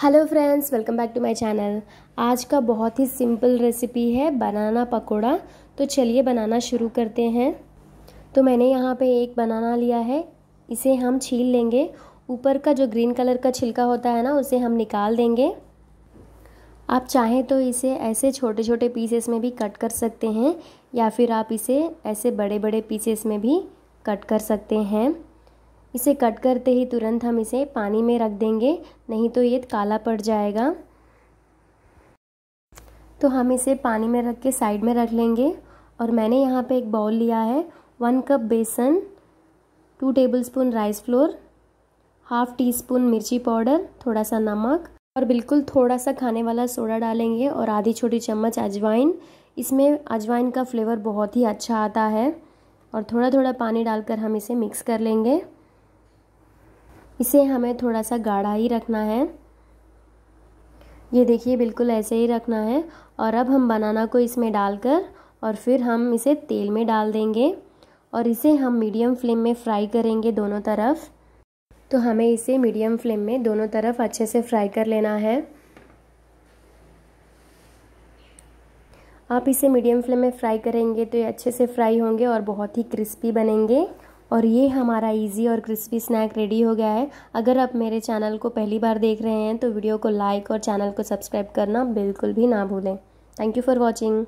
hello friends welcome back to my channel आज का बहुत ही सिंपल रेसिपी है बनाना पकोड़ा तो चलिए बनाना शुरू करते हैं तो मैंने यहाँ पे एक बनाना लिया है इसे हम छील लेंगे ऊपर का जो ग्रीन कलर का छिलका होता है ना उसे हम निकाल देंगे आप चाहें तो इसे ऐसे छोटे छोटे पीसेस में भी कट कर सकते हैं या फिर आप इसे ऐसे बड़े बड़े पीसेस में भी कट कर सकते हैं इसे कट करते ही तुरंत हम इसे पानी में रख देंगे नहीं तो ये काला पड़ जाएगा तो हम इसे पानी में रख के साइड में रख लेंगे और मैंने यहाँ पे एक बाउल लिया है वन कप बेसन two tablespoon rice flour half teaspoon मिर्ची पाउडर थोड़ा सा नमक और बिल्कुल थोड़ा सा खाने वाला सोडा डालेंगे और आधी छोटी चम्मच अजवाइन इसमें अजवाइन का फ्लेवर बहुत ही अच्छा आता है और थोड़ा थोड़ा पानी डालकर हम इसे मिक्स कर लेंगे इसे हमें थोड़ा सा गाढ़ा ही रखना है ये देखिए बिल्कुल ऐसे ही रखना है और अब हम बनाना को इसमें डालकर और फिर हम इसे तेल में डाल देंगे और इसे हम मीडियम फ्लेम में फ्राई करेंगे दोनों तरफ तो हमें इसे मीडियम फ्लेम में दोनों तरफ अच्छे से फ्राई कर लेना है आप इसे मीडियम फ्लेम में फ्राई करेंगे तो ये अच्छे से फ्राई होंगे और बहुत ही क्रिस्पी बनेंगे और ये हमारा इजी और क्रिस्पी स्नैक रेडी हो गया है अगर आप मेरे चैनल को पहली बार देख रहे हैं तो वीडियो को लाइक और चैनल को सब्सक्राइब करना बिल्कुल भी ना भूलें थैंक यू फॉर वॉचिंग